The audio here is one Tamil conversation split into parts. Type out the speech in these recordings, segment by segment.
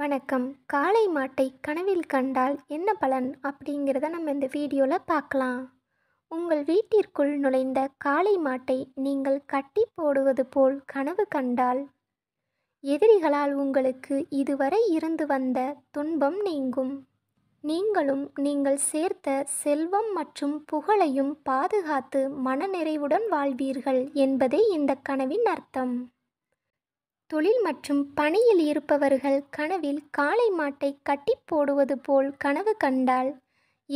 வணக்கம் காளை மாட்டை கனவில் கண்டால் என்ன பலன் அப்படிங்கிறத நம்ம இந்த வீடியோவில் பார்க்கலாம் உங்கள் வீட்டிற்குள் நுழைந்த காளை மாட்டை நீங்கள் கட்டி போடுவது போல் கனவு கண்டால் எதிரிகளால் உங்களுக்கு இதுவரை இருந்து வந்த துன்பம் நீங்கும் நீங்களும் நீங்கள் சேர்த்த செல்வம் மற்றும் புகழையும் பாதுகாத்து மனநிறைவுடன் வாழ்வீர்கள் என்பதே இந்த கனவின் அர்த்தம் தொழில் மற்றும் பணியில் இருப்பவர்கள் கனவில் காளை மாட்டை கட்டி போடுவது போல் கனவு கண்டால்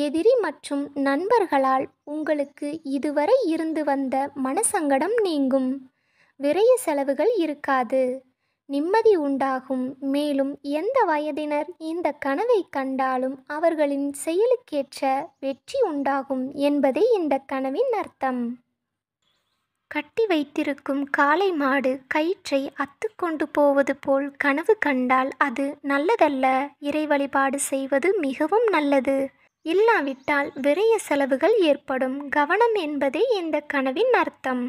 எதிரி மற்றும் நண்பர்களால் உங்களுக்கு இதுவரை இருந்து வந்த மனசங்கடம் நீங்கும் விரைய செலவுகள் இருக்காது நிம்மதி உண்டாகும் மேலும் எந்த வயதினர் இந்த கனவை கண்டாலும் அவர்களின் செயலுக்கேற்ற வெற்றி உண்டாகும் என்பதே இந்த கனவின் அர்த்தம் கட்டி வைத்திருக்கும் காளை மாடு கயிற்றை அத்து கொண்டு போவது போல் கனவு கண்டால் அது நல்லதல்ல இறை வழிபாடு செய்வது மிகவும் நல்லது இல்லாவிட்டால் விரைய செலவுகள் ஏற்படும் கவனம் என்பதே இந்த கனவின் அர்த்தம்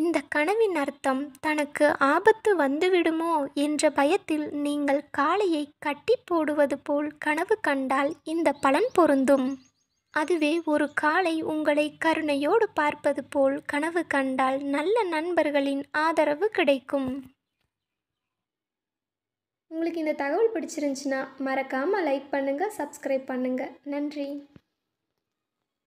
இந்த கனவின் அர்த்தம் தனக்கு ஆபத்து வந்துவிடுமோ என்ற பயத்தில் நீங்கள் காளையை கட்டி போடுவது போல் கனவு கண்டால் இந்த பலன் பொருந்தும் அதுவே ஒரு காலை உங்களை கருணையோடு பார்ப்பது போல் கனவு கண்டால் நல்ல நண்பர்களின் ஆதரவு கிடைக்கும் உங்களுக்கு இந்த தகவல் பிடிச்சிருந்துச்சுன்னா மறக்காமல் லைக் பண்ணுங்கள் சப்ஸ்கிரைப் பண்ணுங்கள் நன்றி